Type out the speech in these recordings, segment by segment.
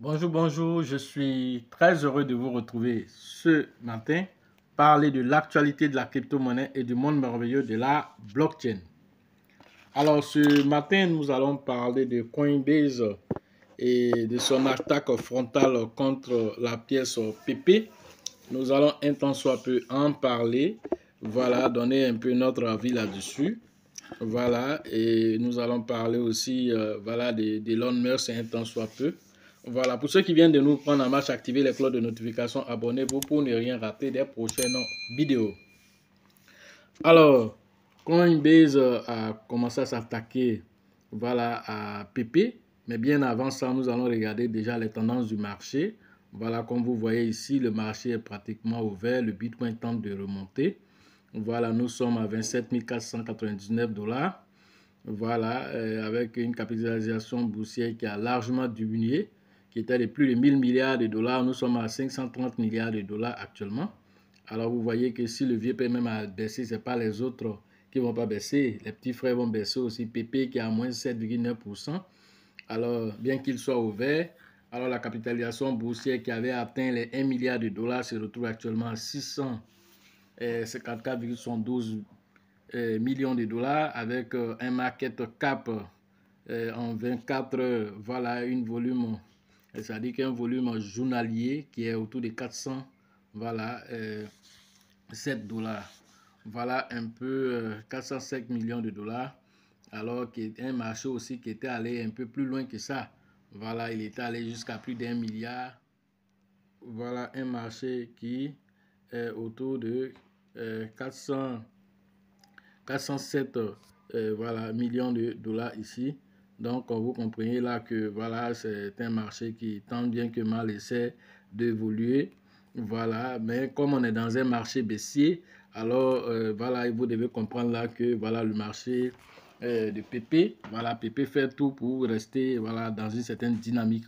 Bonjour, bonjour, je suis très heureux de vous retrouver ce matin, parler de l'actualité de la crypto-monnaie et du monde merveilleux de la blockchain. Alors ce matin, nous allons parler de Coinbase et de son attaque frontale contre la pièce PP. Nous allons un temps soit peu en parler, voilà, donner un peu notre avis là-dessus. Voilà, et nous allons parler aussi, euh, voilà, d'Elon de un temps soit peu. Voilà, pour ceux qui viennent de nous prendre en marche, activez les cloches de notification, abonnez-vous pour ne rien rater des prochaines vidéos. Alors, Coinbase euh, a commencé à s'attaquer voilà, à PP, mais bien avant ça, nous allons regarder déjà les tendances du marché. Voilà, comme vous voyez ici, le marché est pratiquement ouvert, le Bitcoin tente de remonter. Voilà, nous sommes à 27 499 dollars. Voilà, euh, avec une capitalisation boursière qui a largement diminué qui était de plus de 1000 milliards de dollars, nous sommes à 530 milliards de dollars actuellement. Alors vous voyez que si le vieux a baissé, ce n'est pas les autres qui ne vont pas baisser. Les petits frères vont baisser aussi. PP qui est à moins 7,9%. Alors bien qu'il soit ouvert, alors la capitalisation boursière qui avait atteint les 1 milliard de dollars se retrouve actuellement à 654,112 euh, millions de dollars avec euh, un market cap euh, en 24 Voilà une volume c'est-à-dire qu'un volume journalier qui est autour de 400, voilà, 7 euh, dollars. Voilà un peu 405 euh, millions de dollars. Alors qu'un un marché aussi qui était allé un peu plus loin que ça. Voilà, il était allé jusqu'à plus d'un milliard. Voilà un marché qui est autour de 400, euh, 407 voilà, millions de dollars ici. Donc, vous comprenez là que voilà, c'est un marché qui, tant bien que mal, essaie d'évoluer. Voilà, mais comme on est dans un marché baissier, alors voilà euh, voilà, vous devez comprendre là que voilà le marché euh, de PP, voilà, PP fait tout pour rester voilà, dans une certaine dynamique.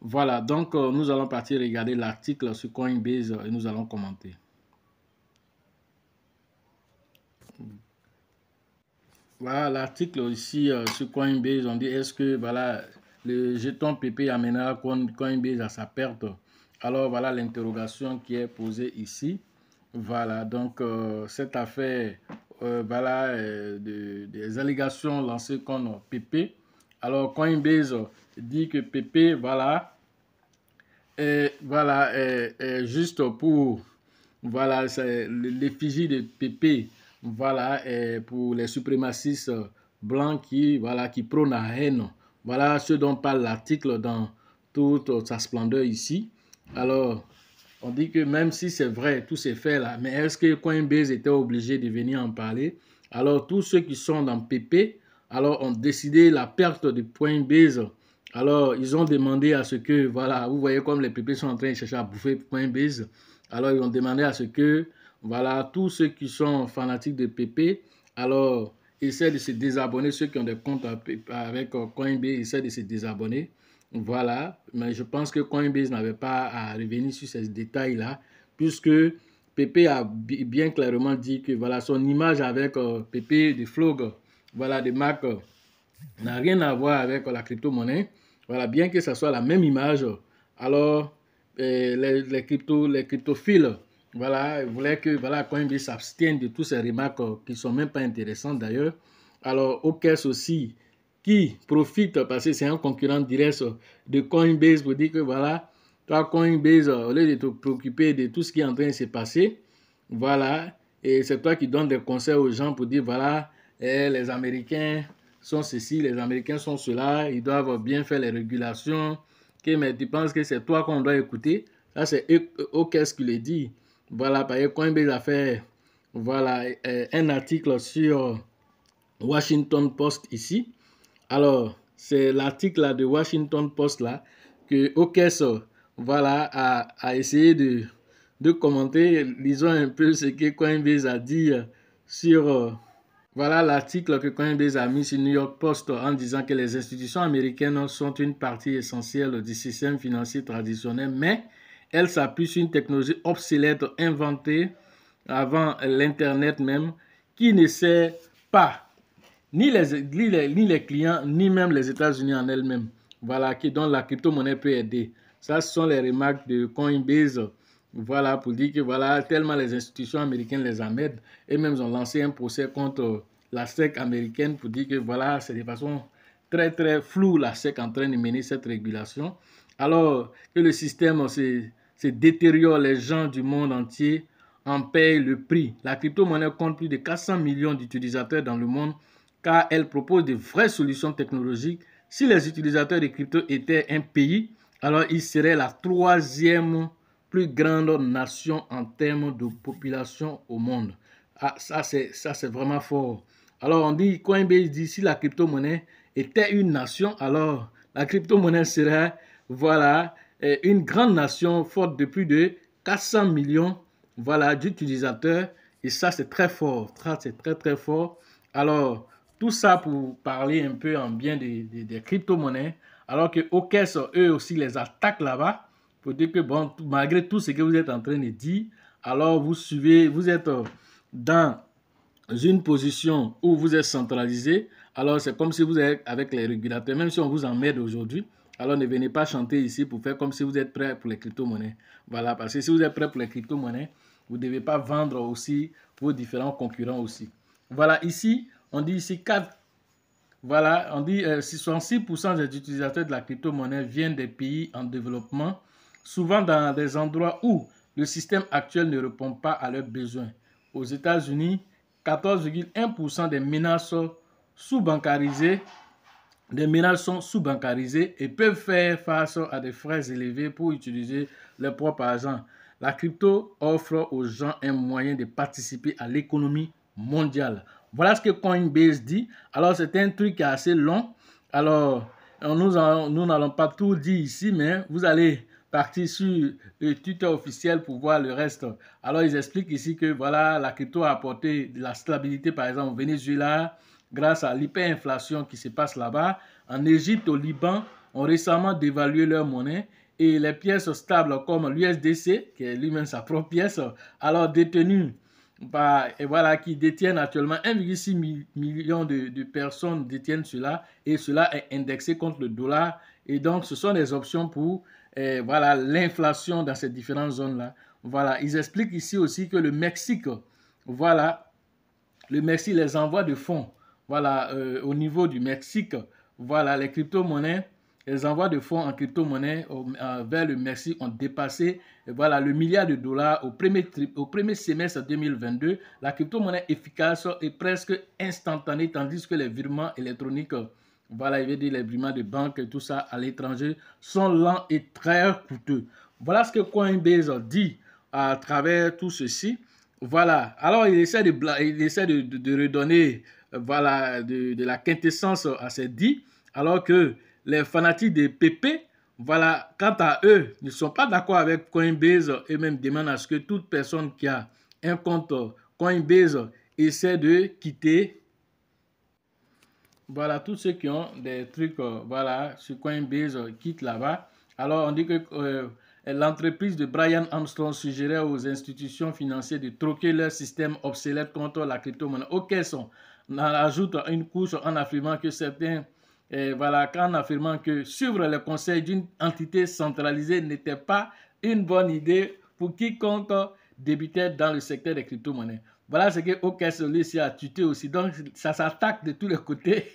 Voilà, donc euh, nous allons partir regarder l'article sur Coinbase et nous allons commenter. Voilà l'article ici euh, sur Coinbase. On dit est-ce que voilà, le jeton PP amènera Coinbase à sa perte Alors voilà l'interrogation qui est posée ici. Voilà, donc euh, cette affaire, euh, voilà, des allégations lancées contre PP. Alors Coinbase dit que PP, voilà, voilà, est, juste pour, voilà, l'effigie de PP voilà, et pour les suprémacistes blancs qui, voilà, qui prônent la haine. Voilà ce dont parle l'article dans toute sa splendeur ici. Alors, on dit que même si c'est vrai, tout s'est fait là mais est-ce que Coinbase était obligé de venir en parler Alors, tous ceux qui sont dans PP, alors ont décidé la perte de Coinbase. Alors, ils ont demandé à ce que, voilà, vous voyez comme les PP sont en train de chercher à bouffer Coinbase. Alors, ils ont demandé à ce que voilà, tous ceux qui sont fanatiques de PP, alors essaie de se désabonner. Ceux qui ont des comptes avec euh, Coinbase, essaie de se désabonner. Voilà, mais je pense que Coinbase n'avait pas à revenir sur ces détails-là, puisque Pépé a bien clairement dit que voilà, son image avec euh, Pépé de Flog, voilà, de Mac, euh, n'a rien à voir avec la crypto-monnaie. Voilà, bien que ce soit la même image, alors les, crypto, les cryptophiles voilà, il voulait que voilà, Coinbase s'abstienne de toutes ces remarques euh, qui ne sont même pas intéressantes d'ailleurs. Alors, OKS e aussi, qui profite, parce que c'est un concurrent direct euh, de Coinbase, pour dire que voilà, toi Coinbase, euh, au lieu de te préoccuper de tout ce qui est en train de se passer, voilà, et c'est toi qui donnes des conseils aux gens pour dire voilà, eh, les Américains sont ceci, les Américains sont cela, ils doivent bien faire les régulations, que, mais tu penses que c'est toi qu'on doit écouter, ça c'est OKS e qui le dit. Voilà, par exemple, Coinbase a fait voilà, euh, un article sur Washington Post ici. Alors, c'est l'article de Washington Post là que OKS voilà, a, a, essayé de, de commenter. Lisons un peu ce que Coinbase a dit sur voilà l'article que Coinbase a mis sur New York Post en disant que les institutions américaines sont une partie essentielle du système financier traditionnel, mais elle s'appuie sur une technologie obsolète inventée avant l'Internet même, qui ne sert pas ni les, clients, ni même les États-Unis en elles-mêmes. Voilà, qui, dont la crypto-monnaie peut aider. Ça, ce sont les remarques de Coinbase. Voilà, pour dire que voilà, tellement les institutions américaines les amènent, Et même, ils ont lancé un procès contre la SEC américaine pour dire que voilà, c'est de façon très, très floue la SEC en train de mener cette régulation. Alors que le système, c'est se détériore, les gens du monde entier en payent le prix. La crypto-monnaie compte plus de 400 millions d'utilisateurs dans le monde car elle propose de vraies solutions technologiques. Si les utilisateurs de crypto étaient un pays, alors il serait la troisième plus grande nation en termes de population au monde. Ah, ça, c'est vraiment fort. Alors, on dit, Coinbase dit, si la crypto-monnaie était une nation, alors la crypto-monnaie serait, voilà, une grande nation forte de plus de 400 millions voilà, d'utilisateurs. Et ça, c'est très fort. c'est très, très fort. Alors, tout ça pour parler un peu en bien des, crypto-monnaies. Alors que sont eux aussi, les attaquent là-bas. Pour dire que, bon, malgré tout ce que vous êtes en train de dire, alors vous suivez, vous êtes euh, dans une position où vous êtes centralisé. Alors, c'est comme si vous êtes avec les régulateurs, même si on vous emmène aujourd'hui. Alors ne venez pas chanter ici pour faire comme si vous êtes prêt pour les crypto-monnaies. Voilà, parce que si vous êtes prêt pour les crypto-monnaies, vous ne devez pas vendre aussi vos différents concurrents aussi. Voilà, ici, on dit ici 4. Voilà, on dit 66% euh, des utilisateurs de la crypto-monnaie viennent des pays en développement, souvent dans des endroits où le système actuel ne répond pas à leurs besoins. Aux États-Unis, 14,1% des menaces sont sous bancarisées des ménages sont sous-bancarisés et peuvent faire face à des frais élevés pour utiliser leur propre argent. La crypto offre aux gens un moyen de participer à l'économie mondiale. Voilà ce que Coinbase dit. Alors, c'est un truc assez long. Alors, nous n'allons pas tout dire ici, mais vous allez partir sur le Twitter officiel pour voir le reste. Alors, ils expliquent ici que voilà, la crypto a apporté de la stabilité, par exemple, au Venezuela, grâce à l'hyperinflation qui se passe là-bas. En Égypte, au Liban, ont récemment dévalué leur monnaie et les pièces stables comme l'USDC, qui est lui-même sa propre pièce, alors détenues, et voilà, qui détiennent actuellement 1,6 million de, personnes détiennent cela et cela est indexé contre le dollar. Et donc, ce sont des options pour eh, voilà l'inflation dans ces différentes zones-là. Voilà, ils expliquent ici aussi que le Mexique, voilà, le Mexique les envoie de fonds voilà, euh, au niveau du Mexique, voilà, les crypto-monnaies, les envois de fonds en crypto-monnaie euh, vers le Mexique ont dépassé voilà, le milliard de dollars au premier, au premier semestre 2022. La crypto-monnaie efficace est presque instantanée, tandis que les virements électroniques, voilà, il veut dire les virements de banque, et tout ça à l'étranger, sont lents et très coûteux. Voilà ce que Coinbase dit à travers tout ceci. Voilà. Alors, il essaie de, il essaie de redonner voilà, de, la quintessence à ces dit, alors que les fanatiques des PP, voilà, quant à eux, ne sont pas d'accord avec Coinbase et même demandent à ce que toute personne qui a un compte Coinbase essaie de quitter. Voilà, tous ceux qui ont des trucs, euh, voilà, sur Coinbase euh, quittent là-bas. Alors, on dit que euh, l'entreprise de Brian Armstrong suggérait aux institutions financières de troquer leur système obsolète contre la crypto-monnaie. Ok, sont on ajoute une couche en affirmant que certains, eh, voilà, en affirmant que suivre les conseils d'une entité centralisée n'était pas une bonne idée pour quiconque débutait dans le secteur des crypto-monnaies. Voilà ce que y a tuté aussi. Donc, ça s'attaque de tous les côtés.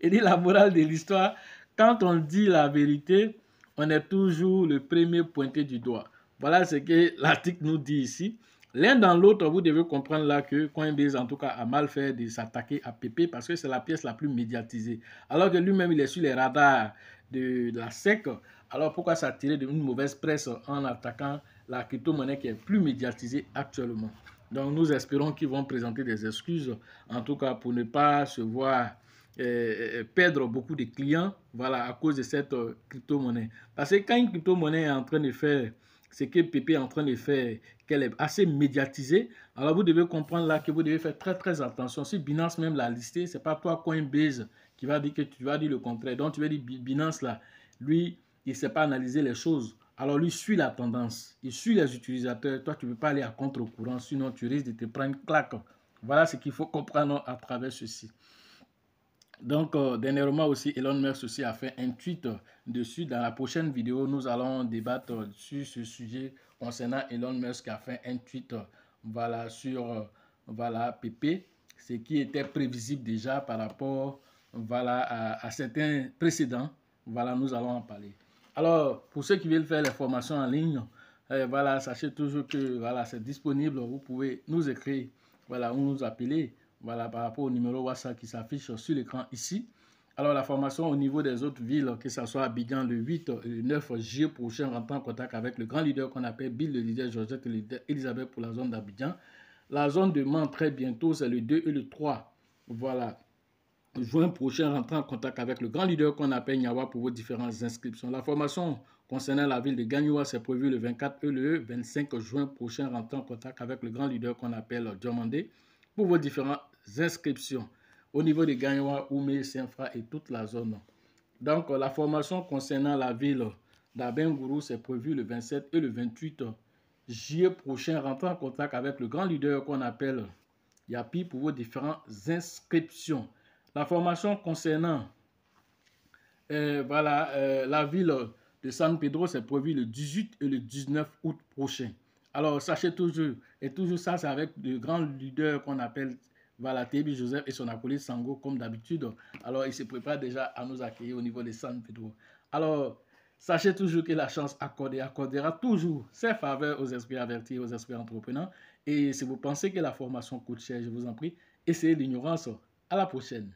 Et dit la morale de l'histoire, quand on dit la vérité, on est toujours le premier pointé du doigt. Voilà ce que l'article nous dit ici. L'un dans l'autre, vous devez comprendre là que Coinbase, en tout cas, a mal fait de s'attaquer à PP parce que c'est la pièce la plus médiatisée. Alors que lui-même, il est sur les radars de, la SEC. Alors pourquoi s'attirer d'une mauvaise presse en attaquant la crypto-monnaie qui est plus médiatisée actuellement Donc nous espérons qu'ils vont présenter des excuses, en tout cas pour ne pas se voir euh, euh, euh, perdre beaucoup de clients voilà, à cause de cette crypto-monnaie. Parce que quand une crypto-monnaie est en train de faire c'est que Pépé est en train de faire, qu'elle est assez médiatisée. Alors vous devez comprendre là que vous devez faire très très attention. Si Binance même l'a listé, c'est pas toi Coinbase qui va dire que tu vas dire le contraire. Donc tu vas dire Binance là, lui, il ne sait pas analyser les choses. Alors lui suit la tendance, il suit les utilisateurs. Toi, tu ne peux pas aller à contre-courant, sinon tu risques de te prendre une claque. Voilà ce qu'il faut comprendre à travers ceci. Donc, euh, dernièrement aussi, Elon Musk aussi a fait un tweet dessus. Dans la prochaine vidéo, nous allons débattre sur ce sujet concernant Elon Musk qui a fait un tweet voilà, sur euh, voilà, PP, ce qui était prévisible déjà par rapport voilà, à, certains précédents. Voilà, nous allons en parler. Alors, pour ceux qui veulent faire les formations en ligne, eh, voilà, sachez toujours que voilà, c'est disponible. Vous pouvez nous écrire, voilà, ou nous appeler. Voilà, par rapport au numéro WhatsApp qui s'affiche sur l'écran ici. Alors, la formation au niveau des autres villes, que ce soit Abidjan le 8 et le 9 juillet prochain, rentre en contact avec le grand leader qu'on appelle Bill, le leader Georgette, le leader Elisabeth pour la zone d'Abidjan. La zone de Mans, très bientôt, c'est le 2 et le 3. Voilà. Juin prochain, rentre en contact avec le grand leader qu'on appelle Nyawa pour vos différentes inscriptions. La formation concernant la ville de Gagnoua, c'est prévu le 24 et le 25 juin prochain. Rentre en contact avec le grand leader qu'on appelle Diomandé pour vos différentes inscriptions au niveau de Gagnoa, Oumé, Saint-Fra et toute la zone. Donc, la formation concernant la ville d'Abengourou, c'est prévue le 27 et le 28 juillet prochain. Rentrez en contact avec le grand leader qu'on appelle Yapi pour vos différentes inscriptions. La formation concernant euh, voilà, euh, la ville de San Pedro, c'est prévu le 18 et le 19 août prochain. Alors, sachez toujours, et toujours ça, c'est avec le grand leader qu'on appelle voilà, Tébi Joseph et son acolyte Sango, comme d'habitude. Alors, il se prépare déjà à nous accueillir au niveau de San Pedro. Alors, sachez toujours que la chance accordée accordera toujours ses faveurs aux esprits avertis, aux esprits entreprenants. Et si vous pensez que la formation coûte cher, je vous en prie, essayez l'ignorance. À la prochaine.